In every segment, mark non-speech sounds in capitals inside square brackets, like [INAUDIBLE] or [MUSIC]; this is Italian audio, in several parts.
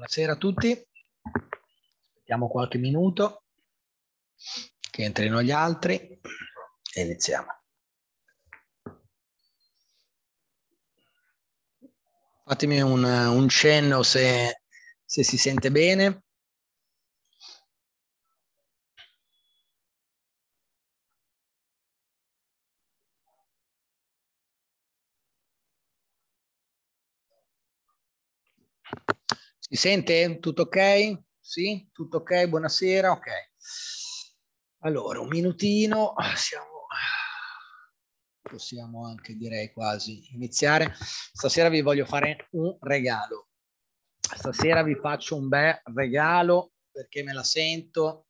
Buonasera a tutti, aspettiamo qualche minuto che entrino gli altri e iniziamo. Fatemi un, un cenno se, se si sente bene. Si sente? Tutto ok? Sì? Tutto ok? Buonasera? Ok. Allora, un minutino, siamo... possiamo anche direi quasi iniziare. Stasera vi voglio fare un regalo. Stasera vi faccio un bel regalo perché me la sento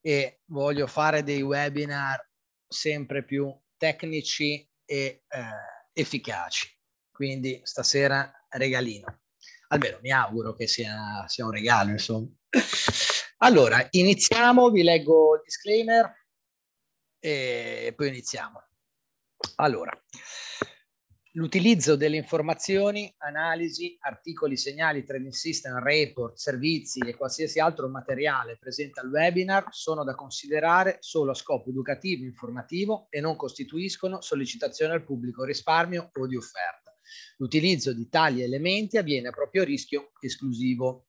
e voglio fare dei webinar sempre più tecnici e eh, efficaci. Quindi stasera regalino almeno mi auguro che sia, sia un regalo, insomma. Allora, iniziamo, vi leggo il disclaimer e poi iniziamo. Allora, l'utilizzo delle informazioni, analisi, articoli, segnali, trading system, report, servizi e qualsiasi altro materiale presente al webinar sono da considerare solo a scopo educativo, informativo e non costituiscono sollecitazione al pubblico risparmio o di offerta. L'utilizzo di tali elementi avviene a proprio rischio esclusivo.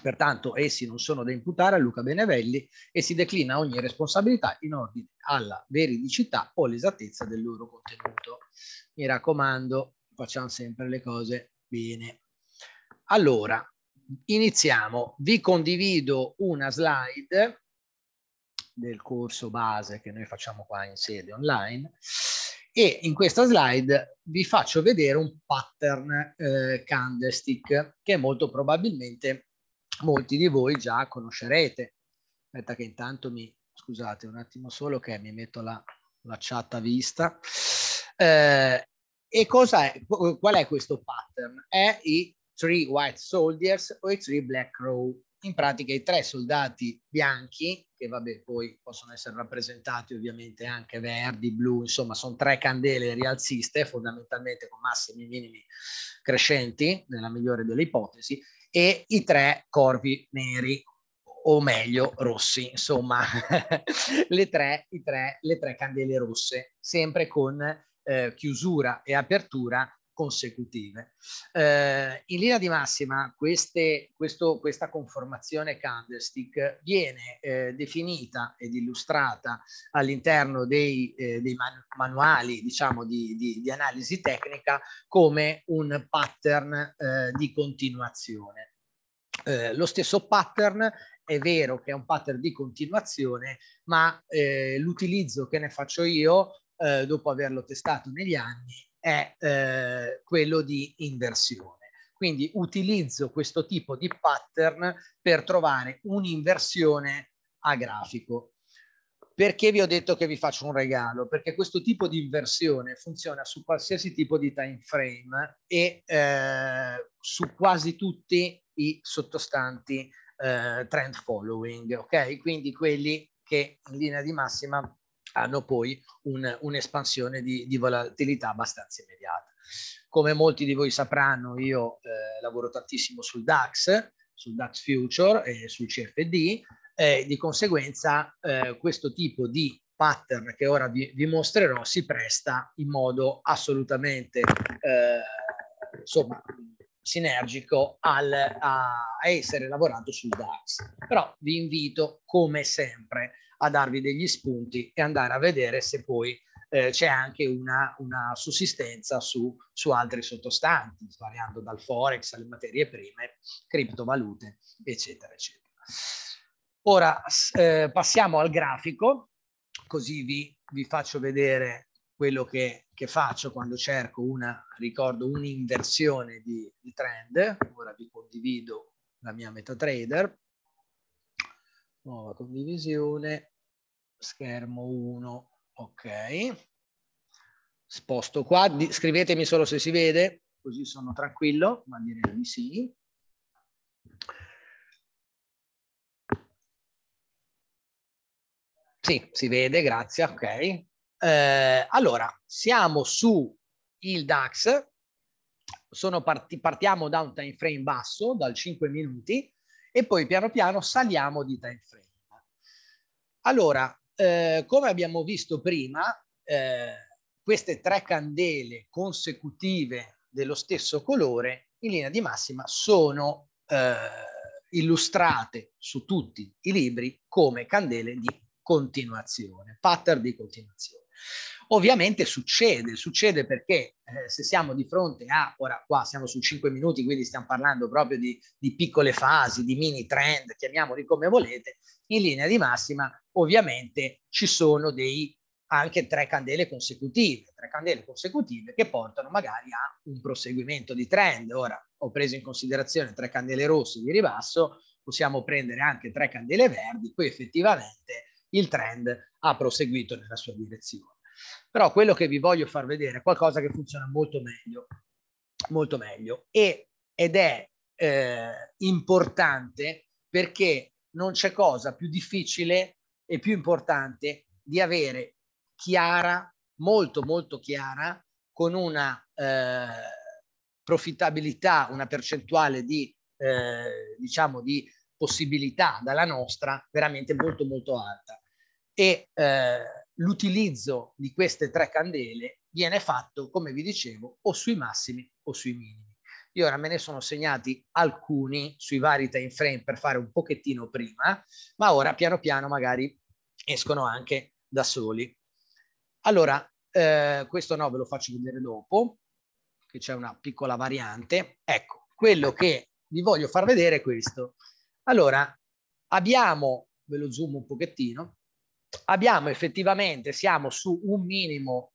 Pertanto essi non sono da imputare a Luca Benevelli e si declina ogni responsabilità in ordine alla veridicità o l'esattezza del loro contenuto. Mi raccomando, facciamo sempre le cose bene. Allora, iniziamo. Vi condivido una slide del corso base che noi facciamo qua in sede online e in questa slide vi faccio vedere un pattern eh, candlestick che molto probabilmente molti di voi già conoscerete. Aspetta che intanto mi scusate un attimo solo che mi metto la, la chat a vista. Eh, e cosa è, qual è questo pattern? È i Three White Soldiers o i Three Black Crow. In pratica i tre soldati bianchi che vabbè poi possono essere rappresentati ovviamente anche verdi, blu, insomma sono tre candele rialziste fondamentalmente con massimi minimi crescenti nella migliore delle ipotesi e i tre corpi neri o meglio rossi, insomma [LAUGHS] le, tre, tre, le tre candele rosse sempre con eh, chiusura e apertura consecutive. Eh, in linea di massima queste, questo, questa conformazione candlestick viene eh, definita ed illustrata all'interno dei, eh, dei man manuali diciamo, di, di, di, analisi tecnica come un pattern eh, di continuazione. Eh, lo stesso pattern è vero che è un pattern di continuazione, ma eh, l'utilizzo che ne faccio io eh, dopo averlo testato negli anni, è eh, quello di inversione. Quindi utilizzo questo tipo di pattern per trovare un'inversione a grafico. Perché vi ho detto che vi faccio un regalo? Perché questo tipo di inversione funziona su qualsiasi tipo di time frame e eh, su quasi tutti i sottostanti eh, trend following, ok? Quindi quelli che in linea di massima hanno poi un, un'espansione di, di, volatilità abbastanza immediata. Come molti di voi sapranno, io eh, lavoro tantissimo sul DAX, sul DAX Future e sul CFD, eh, di conseguenza eh, questo tipo di pattern che ora vi, vi mostrerò si presta in modo assolutamente eh, insomma, sinergico al, a, a, essere lavorato sul DAX. Però vi invito come sempre a darvi degli spunti e andare a vedere se poi eh, c'è anche una, una sussistenza su, su, altri sottostanti, variando dal forex alle materie prime, criptovalute, eccetera, eccetera. Ora eh, passiamo al grafico, così vi, vi faccio vedere quello che, che, faccio quando cerco una, ricordo, un'inversione di, di trend. Ora vi condivido la mia MetaTrader nuova condivisione, schermo 1, ok. Sposto qua, scrivetemi solo se si vede, così sono tranquillo, ma direi di sì. Sì, si vede, grazie, ok. Eh, allora, siamo su il DAX, parti partiamo da un time frame basso, dal 5 minuti, e poi piano piano saliamo di time frame. Allora, eh, come abbiamo visto prima, eh, queste tre candele consecutive dello stesso colore, in linea di massima, sono eh, illustrate su tutti i libri come candele di continuazione, pattern di continuazione. Ovviamente succede, succede perché eh, se siamo di fronte a, ora qua siamo su 5 minuti, quindi stiamo parlando proprio di, di piccole fasi, di mini trend, chiamiamoli come volete, in linea di massima ovviamente ci sono dei anche tre candele consecutive, tre candele consecutive che portano magari a un proseguimento di trend. Ora ho preso in considerazione tre candele rosse di ribasso, possiamo prendere anche tre candele verdi, poi effettivamente il trend ha proseguito nella sua direzione. Però quello che vi voglio far vedere è qualcosa che funziona molto meglio, molto meglio. E, ed è eh, importante perché non c'è cosa più difficile e più importante di avere chiara, molto molto chiara, con una eh, profittabilità, una percentuale di, eh, diciamo, di possibilità dalla nostra veramente molto molto alta. E eh, l'utilizzo di queste tre candele viene fatto, come vi dicevo, o sui massimi o sui minimi. Io ora me ne sono segnati alcuni sui vari time frame per fare un pochettino prima, ma ora piano piano magari escono anche da soli. Allora, eh, questo no, ve lo faccio vedere dopo, che c'è una piccola variante. Ecco, quello che vi voglio far vedere è questo. Allora, abbiamo, ve lo zoom un pochettino, abbiamo effettivamente, siamo su un minimo,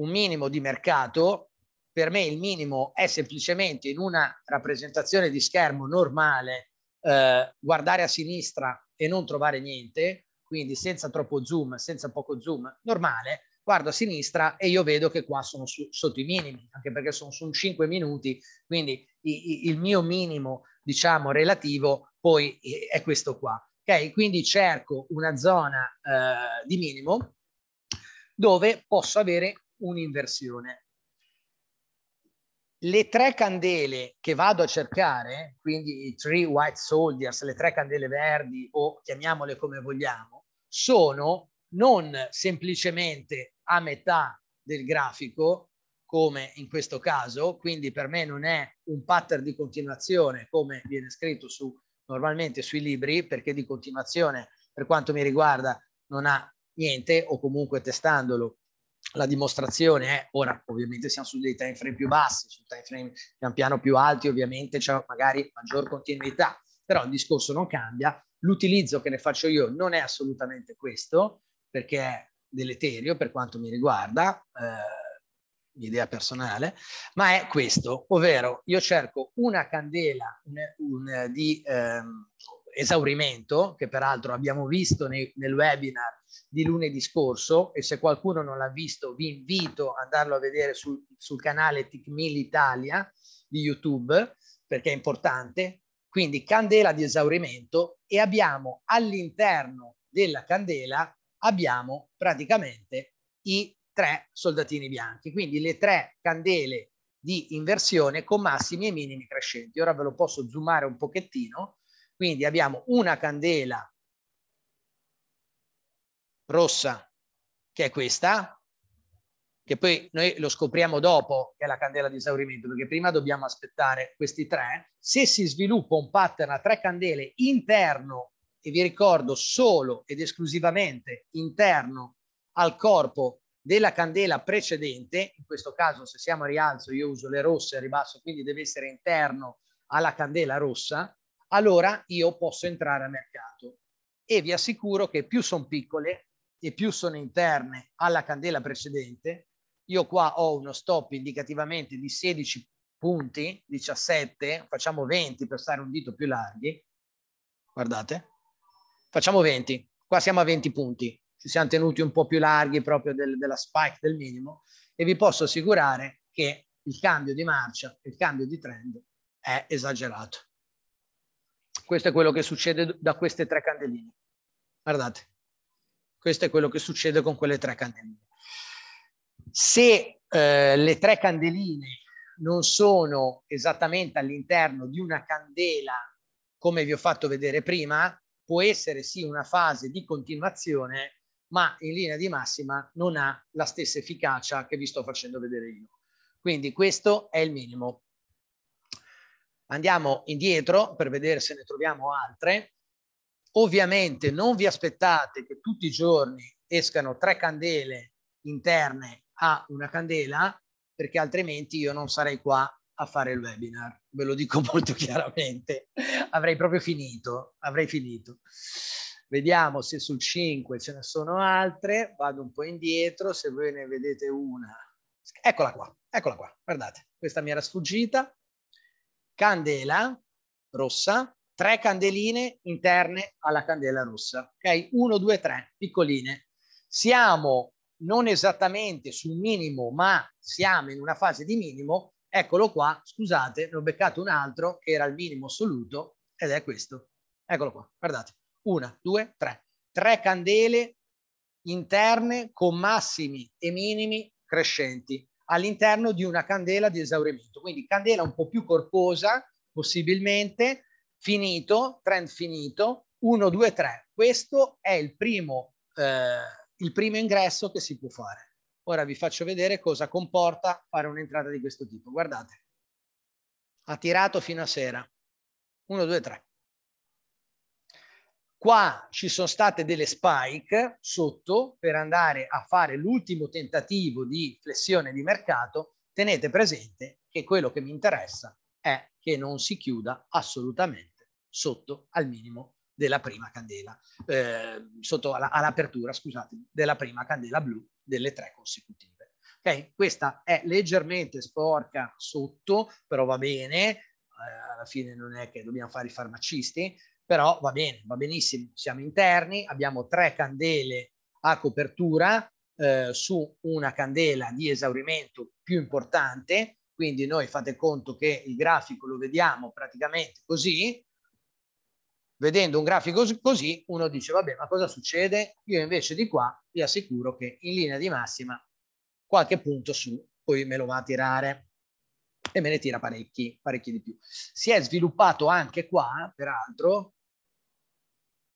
un minimo di mercato, per me il minimo è semplicemente in una rappresentazione di schermo normale eh, guardare a sinistra e non trovare niente, quindi senza troppo zoom, senza poco zoom, normale, guardo a sinistra e io vedo che qua sono su, sotto i minimi, anche perché sono su 5 minuti, quindi i, i, il mio minimo, diciamo, relativo poi eh, è questo qua ok? Quindi cerco una zona eh, di minimo dove posso avere un'inversione. Le tre candele che vado a cercare, quindi i three white soldiers, le tre candele verdi o chiamiamole come vogliamo, sono non semplicemente a metà del grafico, come in questo caso, quindi per me non è un pattern di continuazione come viene scritto su normalmente sui libri perché di continuazione, per quanto mi riguarda, non ha niente o comunque testandolo la dimostrazione è, ora ovviamente siamo su dei time frame più bassi, su time frame pian piano più alti, ovviamente c'è magari maggior continuità, però il discorso non cambia, l'utilizzo che ne faccio io non è assolutamente questo, perché è deleterio per quanto mi riguarda, eh, idea personale, ma è questo, ovvero io cerco una candela un, un, di eh, esaurimento, che peraltro abbiamo visto nei, nel webinar di lunedì scorso e se qualcuno non l'ha visto vi invito ad andarlo a vedere sul, sul canale TICMIL Italia di YouTube perché è importante. Quindi candela di esaurimento e abbiamo all'interno della candela abbiamo praticamente i tre soldatini bianchi, quindi le tre candele di inversione con massimi e minimi crescenti. Ora ve lo posso zoomare un pochettino, quindi abbiamo una candela rossa che è questa, che poi noi lo scopriamo dopo che è la candela di esaurimento, perché prima dobbiamo aspettare questi tre. Se si sviluppa un pattern a tre candele interno, e vi ricordo solo ed esclusivamente interno al corpo della candela precedente, in questo caso se siamo a rialzo io uso le rosse a ribasso, quindi deve essere interno alla candela rossa, allora io posso entrare a mercato. E vi assicuro che più sono piccole e più sono interne alla candela precedente, io qua ho uno stop indicativamente di 16 punti, 17, facciamo 20 per stare un dito più larghi, guardate, facciamo 20, qua siamo a 20 punti, ci siamo tenuti un po' più larghi proprio del, della spike del minimo e vi posso assicurare che il cambio di marcia, il cambio di trend è esagerato. Questo è quello che succede da queste tre candeline. Guardate, questo è quello che succede con quelle tre candeline. Se eh, le tre candeline non sono esattamente all'interno di una candela, come vi ho fatto vedere prima, può essere sì una fase di continuazione, ma in linea di massima non ha la stessa efficacia che vi sto facendo vedere io. Quindi questo è il minimo. Andiamo indietro per vedere se ne troviamo altre. Ovviamente non vi aspettate che tutti i giorni escano tre candele interne a una candela, perché altrimenti io non sarei qua a fare il webinar. Ve lo dico [LAUGHS] molto chiaramente. avrei proprio finito, avrei finito. Vediamo se sul 5 ce ne sono altre, vado un po' indietro, se voi ne vedete una. Eccola qua, eccola qua, guardate, questa mi era sfuggita. Candela rossa, tre candeline interne alla candela rossa, ok? 1, 2, 3, piccoline. Siamo non esattamente sul minimo, ma siamo in una fase di minimo, eccolo qua, scusate, ne ho beccato un altro che era il minimo assoluto ed è questo. Eccolo qua, guardate. Una, due, tre. Tre candele interne con massimi e minimi crescenti all'interno di una candela di esaurimento. Quindi candela un po' più corposa, possibilmente, finito, trend finito, 1, 2, 3. Questo è il primo, eh, il primo ingresso che si può fare. Ora vi faccio vedere cosa comporta fare un'entrata di questo tipo. Guardate, ha tirato fino a sera. 1, 2, 3. Qua ci sono state delle spike sotto per andare a fare l'ultimo tentativo di flessione di mercato. Tenete presente che quello che mi interessa è che non si chiuda assolutamente sotto al minimo della prima candela, eh, sotto alla, all'apertura, scusate della prima candela blu delle tre consecutive. Okay? Questa è leggermente sporca sotto, però va bene, eh, alla fine non è che dobbiamo fare i farmacisti, però va bene, va benissimo, siamo interni, abbiamo tre candele a copertura eh, su una candela di esaurimento più importante, quindi noi fate conto che il grafico lo vediamo praticamente così, vedendo un grafico così uno dice vabbè ma cosa succede? Io invece di qua vi assicuro che in linea di massima qualche punto su poi me lo va a tirare e me ne tira parecchi, parecchi di più. Si è sviluppato anche qua, peraltro,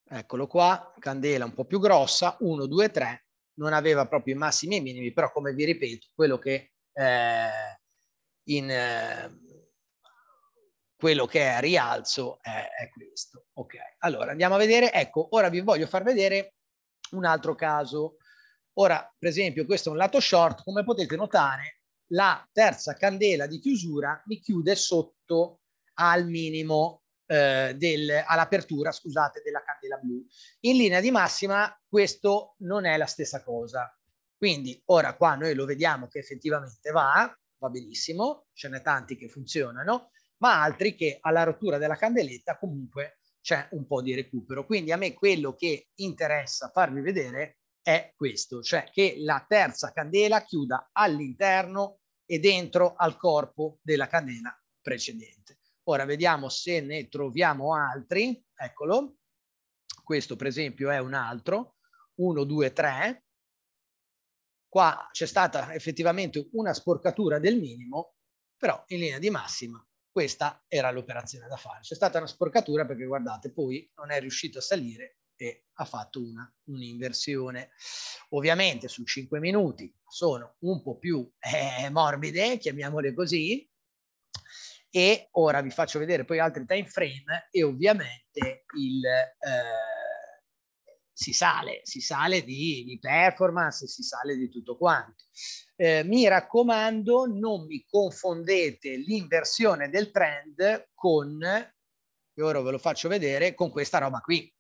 Eccolo qua, candela un po' più grossa, 1, 2, 3, non aveva proprio i massimi e i minimi, però come vi ripeto, quello che, eh, in, eh, quello che è a rialzo è, è questo. Ok, allora andiamo a vedere, ecco, ora vi voglio far vedere un altro caso. Ora, per esempio, questo è un lato short, come potete notare, la terza candela di chiusura mi chiude sotto al minimo eh, del, all'apertura, scusate, della pagina blu. In linea di massima questo non è la stessa cosa. Quindi ora qua noi lo vediamo che effettivamente va, va benissimo, ce n'è tanti che funzionano, ma altri che alla rottura della candeletta comunque c'è un po' di recupero. Quindi a me quello che interessa farvi vedere è questo, cioè che la terza candela chiuda all'interno e dentro al corpo della candela precedente. Ora vediamo se ne troviamo altri, eccolo. Questo per esempio è un altro, 1, 2, 3. Qua c'è stata effettivamente una sporcatura del minimo, però in linea di massima questa era l'operazione da fare. C'è stata una sporcatura perché guardate, poi non è riuscito a salire e ha fatto una, un'inversione. Ovviamente su 5 minuti sono un po' più eh, morbide, chiamiamole così, e ora vi faccio vedere poi altri time frame e ovviamente il... Eh, si sale, si sale di, di performance, si sale di tutto quanto. Eh, mi raccomando, non mi confondete l'inversione del trend con, e ora ve lo faccio vedere, con questa roba qui.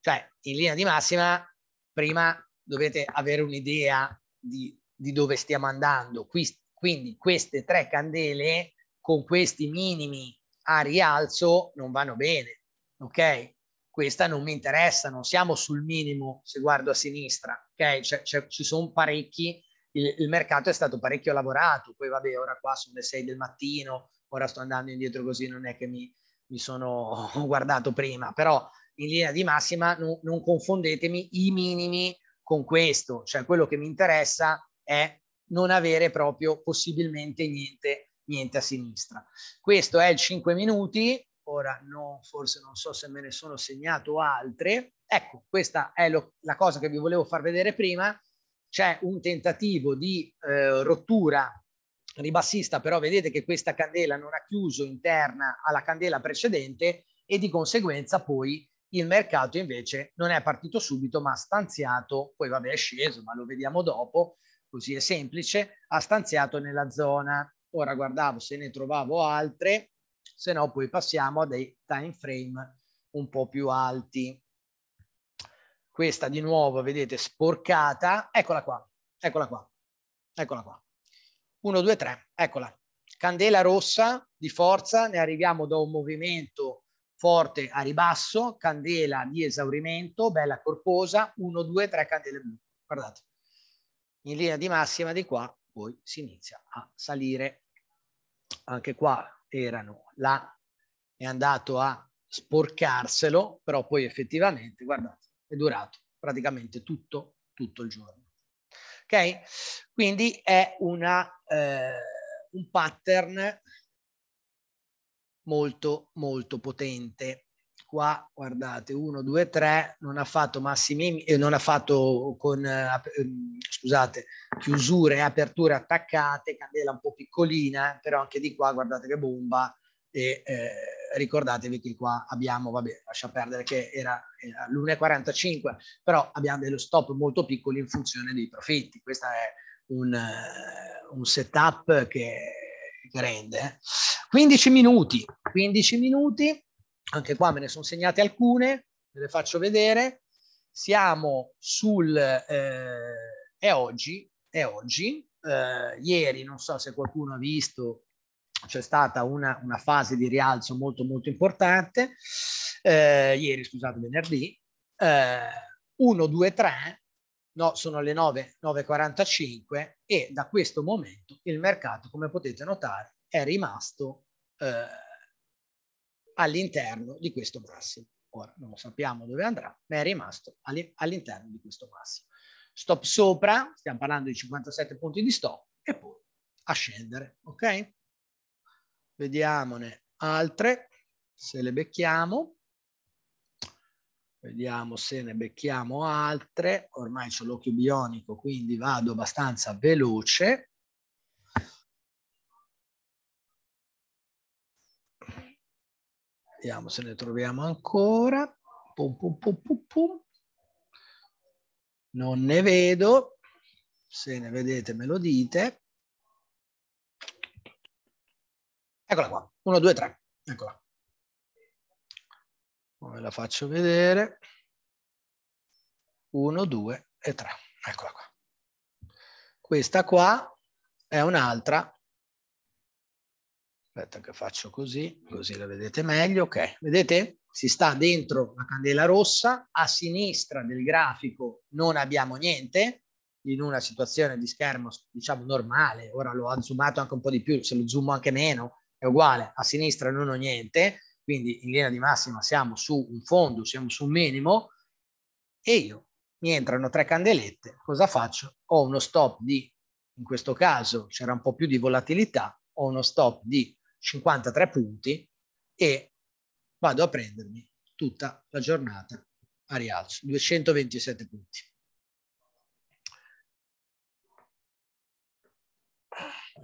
Cioè, in linea di massima, prima dovete avere un'idea di, di, dove stiamo andando. Qui, quindi queste tre candele con questi minimi a rialzo non vanno bene, ok? questa non mi interessa, non siamo sul minimo se guardo a sinistra, ok? Cioè, cioè, ci sono parecchi, il, il, mercato è stato parecchio lavorato, poi vabbè, ora qua sono le 6 del mattino, ora sto andando indietro così, non è che mi, mi sono [LAUGHS] guardato prima, però in linea di massima no, non confondetemi i minimi con questo, cioè quello che mi interessa è non avere proprio possibilmente niente, niente a sinistra. Questo è il 5 minuti, ora no, forse non so se me ne sono segnato altre. Ecco, questa è lo, la cosa che vi volevo far vedere prima. C'è un tentativo di eh, rottura ribassista, però vedete che questa candela non ha chiuso interna alla candela precedente e di conseguenza poi il mercato invece non è partito subito ma ha stanziato, poi vabbè è sceso ma lo vediamo dopo, così è semplice, ha stanziato nella zona. Ora guardavo se ne trovavo altre, se no poi passiamo a dei time frame un po' più alti. Questa di nuovo, vedete, sporcata, eccola qua, eccola qua, eccola qua. 1, 2, 3, eccola. Candela rossa di forza, ne arriviamo da un movimento forte a ribasso, candela di esaurimento, bella corposa, 1, 2, 3 candele blu. Guardate, in linea di massima di qua poi si inizia a salire. Anche qua erano là è andato a sporcarselo, però poi effettivamente, guardate, è durato praticamente tutto, tutto il giorno. Ok? Quindi è una, eh, un pattern molto, molto potente. Qua, guardate, 1, 2, 3, non ha fatto massimi, eh, non ha fatto con, eh, mm, scusate, chiusure, aperture attaccate, candela un po' piccolina, eh, però anche di qua, guardate che bomba, e eh, ricordatevi che qua abbiamo, vabbè, lascia perdere che era, era l'1,45, però abbiamo dello stop molto piccoli in funzione dei profitti. Questo è un, eh, un setup che, rende. 15 eh. minuti, 15 minuti, anche qua me ne sono segnate alcune, ve le faccio vedere. Siamo sul... Eh, è oggi, è oggi. Eh, ieri, non so se qualcuno ha visto c'è stata una, una, fase di rialzo molto molto importante, eh, ieri scusate venerdì, 1, 2, 3, no, sono le 9, 9.45 e da questo momento il mercato come potete notare è rimasto eh, all'interno di questo massimo. Ora non sappiamo dove andrà, ma è rimasto all'interno di questo massimo. Stop sopra, stiamo parlando di 57 punti di stop e poi a scendere, ok? Vediamone altre, se le becchiamo. Vediamo se ne becchiamo altre. Ormai c'è l'occhio bionico, quindi vado abbastanza veloce. Vediamo se ne troviamo ancora. Pum, pum, pum, pum, pum. Non ne vedo. Se ne vedete me lo dite. Eccola qua, 1, 2, 3, eccola. Ve la faccio vedere. 1, 2 e 3, eccola qua. Questa qua è un'altra. Aspetta che faccio così, così la vedete meglio. Ok, vedete? Si sta dentro la candela rossa, a sinistra del grafico non abbiamo niente, in una situazione di schermo diciamo normale, ora l'ho zoomato anche un po' di più, se lo zoomo anche meno, è uguale a sinistra non ho niente, quindi in linea di massima siamo su un fondo, siamo su un minimo, e io mi entrano tre candelette, cosa faccio? Ho uno stop di, in questo caso c'era un po' più di volatilità, ho uno stop di 53 punti e vado a prendermi tutta la giornata a rialzo, 227 punti.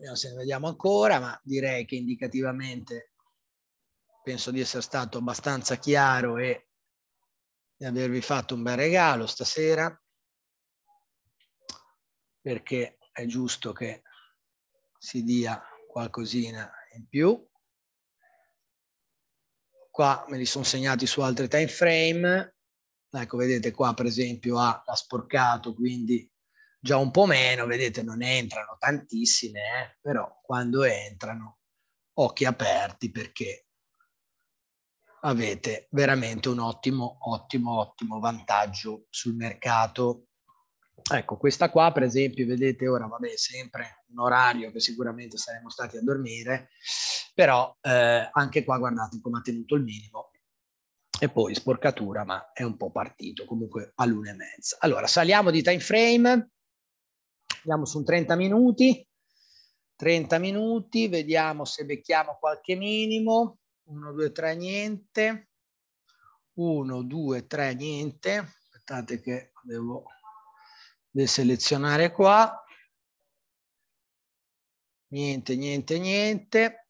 non se ne vediamo ancora, ma direi che indicativamente penso di essere stato abbastanza chiaro e di avervi fatto un bel regalo stasera, perché è giusto che si dia qualcosina in più. Qua me li sono segnati su altri time frame, ecco vedete qua per esempio ha, ha sporcato, quindi già un po' meno, vedete, non entrano tantissime, eh? però quando entrano occhi aperti perché avete veramente un ottimo, ottimo, ottimo vantaggio sul mercato. Ecco, questa qua per esempio, vedete ora, vabbè, sempre un orario che sicuramente saremmo stati a dormire, però eh, anche qua guardate come ha tenuto il minimo e poi sporcatura, ma è un po' partito, comunque all'una e mezza. Allora, saliamo di time frame, Andiamo su 30 minuti. 30 minuti, vediamo se becchiamo qualche minimo. 1, 2, 3, niente. 1, 2, 3, niente. Aspettate che devo deselezionare qua. Niente, niente, niente.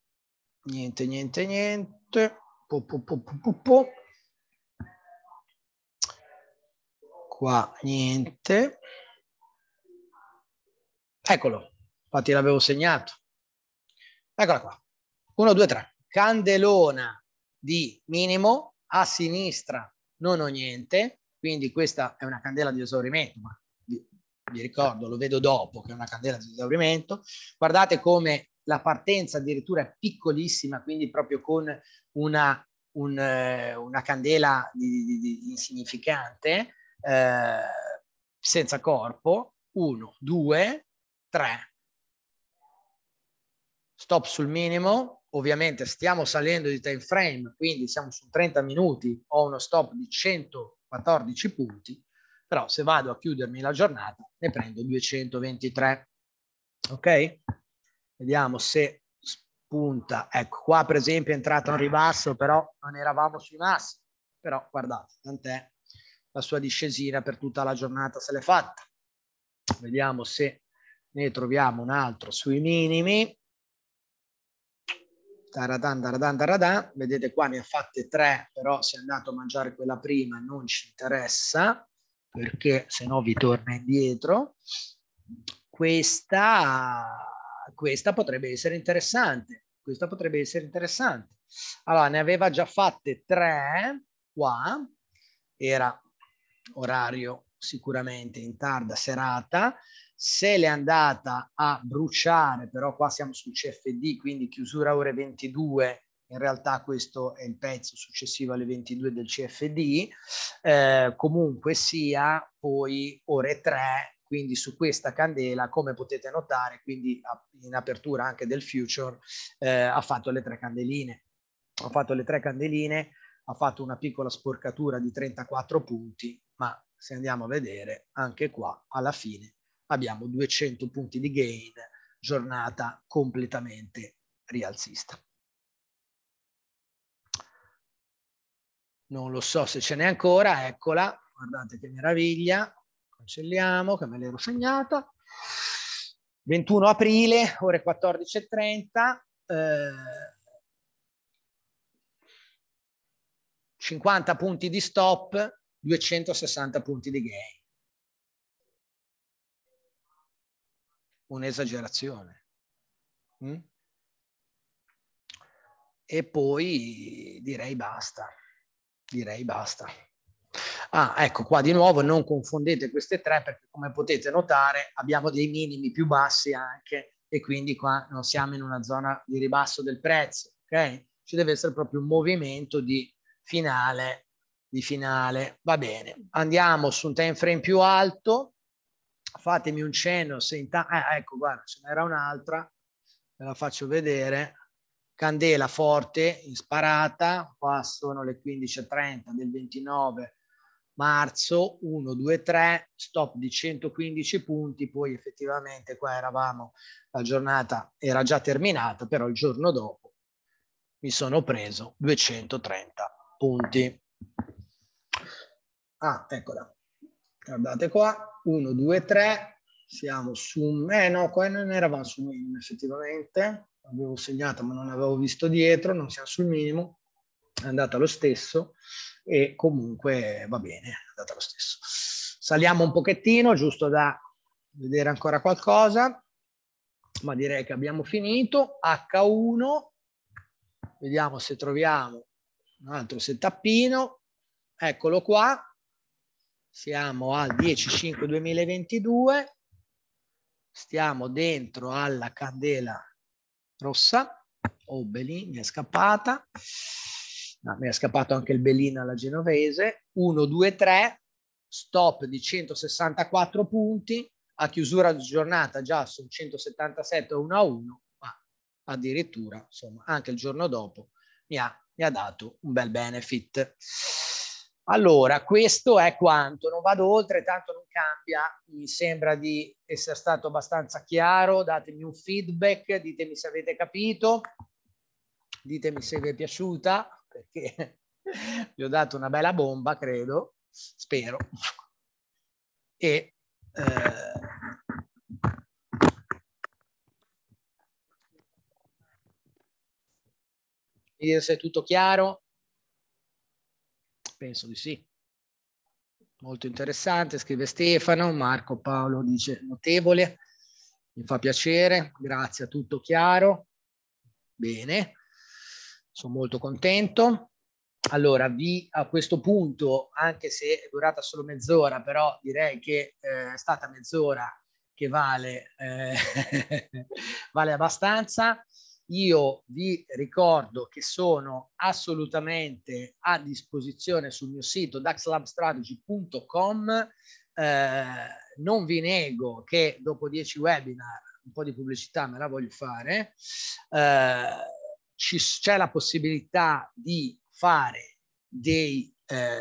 Niente, niente, niente. Po, po, po, po Qua niente. Eccolo, infatti l'avevo segnato. Eccola qua. 1, 2, 3. Candelona di minimo a sinistra non ho niente, quindi questa è una candela di esaurimento, ma vi, vi ricordo, lo vedo dopo che è una candela di esaurimento. Guardate come la partenza addirittura è piccolissima, quindi proprio con una, un, eh, una candela di, di, di insignificante, eh, senza corpo, 1, 2, 3. Stop sul minimo, ovviamente stiamo salendo di time frame, quindi siamo su 30 minuti, ho uno stop di 114 punti, però se vado a chiudermi la giornata ne prendo 223. Ok? Vediamo se spunta. Ecco, qua per esempio è entrato un ribasso, però non eravamo sui massi. Però guardate, tant'è la sua discesina per tutta la giornata se l'è fatta. Vediamo se ne troviamo un altro sui minimi. Taradan, taradan, taradan. Vedete qua ne ha fatte tre, però se andato a mangiare quella prima non ci interessa, perché se no vi torna indietro. Questa, questa potrebbe essere interessante. Questa potrebbe essere interessante. Allora, ne aveva già fatte tre qua, era orario sicuramente in tarda serata, se l'è andata a bruciare, però qua siamo sul CFD, quindi chiusura ore 22, in realtà questo è il pezzo successivo alle 22 del CFD, eh, comunque sia poi ore 3, quindi su questa candela, come potete notare, quindi in apertura anche del future, eh, ha fatto le tre candeline. Ha fatto le tre candeline, ha fatto una piccola sporcatura di 34 punti, ma se andiamo a vedere anche qua alla fine abbiamo 200 punti di gain, giornata completamente rialzista. Non lo so se ce n'è ancora, eccola, guardate che meraviglia, cancelliamo che me l'ero segnata. 21 aprile, ore 14.30. Eh, 50 punti di stop, 260 punti di gain. un'esagerazione. Mm? E poi direi basta, direi basta. Ah, ecco qua di nuovo non confondete queste tre perché come potete notare abbiamo dei minimi più bassi anche e quindi qua non siamo in una zona di ribasso del prezzo, ok? Ci deve essere proprio un movimento di finale, di finale. Va bene, andiamo su un time frame più alto fatemi un cenno se intanto, ah, eh, ecco guarda, ce n'era un'altra, ve la faccio vedere, candela forte, in sparata, qua sono le 15.30 del 29 marzo, 1, 2, 3, stop di 115 punti, poi effettivamente qua eravamo, la giornata era già terminata, però il giorno dopo mi sono preso 230 punti. Ah, eccola guardate qua, 1, 2, 3, siamo su, eh no, qua non eravamo sul minimo effettivamente, avevo segnato ma non avevo visto dietro, non siamo sul minimo, è andata lo stesso e comunque va bene, è andata lo stesso. Saliamo un pochettino, giusto da vedere ancora qualcosa, ma direi che abbiamo finito. H1, vediamo se troviamo un altro settappino, eccolo qua, siamo al 10-5-2022, stiamo dentro alla candela rossa, o oh, Belin, mi è scappata, no, mi è scappato anche il Belin alla genovese, 1, 2, 3, stop di 164 punti, a chiusura di giornata già su 177 1 1, ma addirittura insomma, anche il giorno dopo mi ha, mi ha dato un bel benefit. Allora, questo è quanto, non vado oltre, tanto non cambia, mi sembra di essere stato abbastanza chiaro, datemi un feedback, ditemi se avete capito, ditemi se vi è piaciuta, perché vi [LAUGHS] ho dato una bella bomba, credo, spero. E, eh... se è tutto chiaro. Penso di sì. Molto interessante, scrive Stefano, Marco Paolo dice notevole, mi fa piacere, grazie tutto chiaro, bene, sono molto contento. Allora, vi a questo punto, anche se è durata solo mezz'ora, però direi che eh, è stata mezz'ora che vale, eh, [LAUGHS] vale abbastanza. Io vi ricordo che sono assolutamente a disposizione sul mio sito daxlabstrategy.com. Eh, non vi nego che dopo 10 webinar un po' di pubblicità me la voglio fare. Eh, c'è la possibilità di fare dei, eh,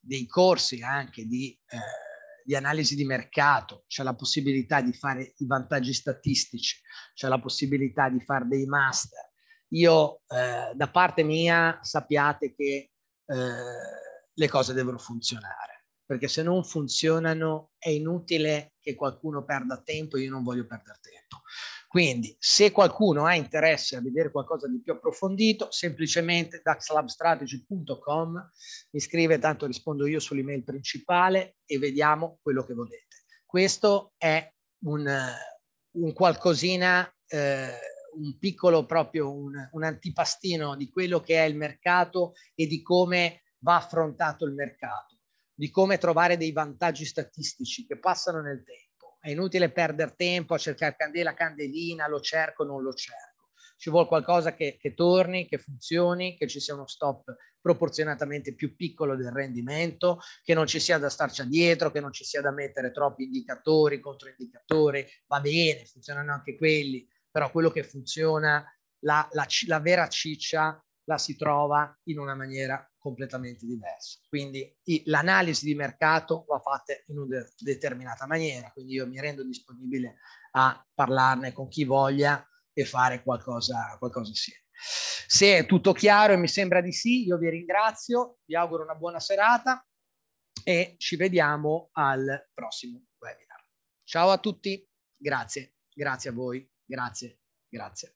dei corsi anche di eh, di analisi di mercato, c'è la possibilità di fare i vantaggi statistici, c'è la possibilità di fare dei master. Io eh, da parte mia sappiate che eh, le cose devono funzionare, perché se non funzionano è inutile che qualcuno perda tempo, io non voglio perdere tempo. Quindi se qualcuno ha interesse a vedere qualcosa di più approfondito, semplicemente daxlabstrategy.com mi scrive, tanto rispondo io sull'email principale e vediamo quello che volete. Questo è un, un qualcosina, eh, un piccolo proprio, un, un antipastino di quello che è il mercato e di come va affrontato il mercato, di come trovare dei vantaggi statistici che passano nel tempo è inutile perdere tempo a cercare candela, candelina, lo cerco, non lo cerco. Ci vuole qualcosa che, che torni, che funzioni, che ci sia uno stop proporzionatamente più piccolo del rendimento, che non ci sia da starci dietro, che non ci sia da mettere troppi indicatori, controindicatori, va bene, funzionano anche quelli, però quello che funziona, la, la, la vera ciccia la si trova in una maniera completamente diversa. Quindi l'analisi di mercato va fatta in una determinata maniera, quindi io mi rendo disponibile a parlarne con chi voglia e fare qualcosa, qualcosa insieme. Se è tutto chiaro e mi sembra di sì, io vi ringrazio, vi auguro una buona serata e ci vediamo al prossimo webinar. Ciao a tutti, grazie, grazie a voi, grazie, grazie.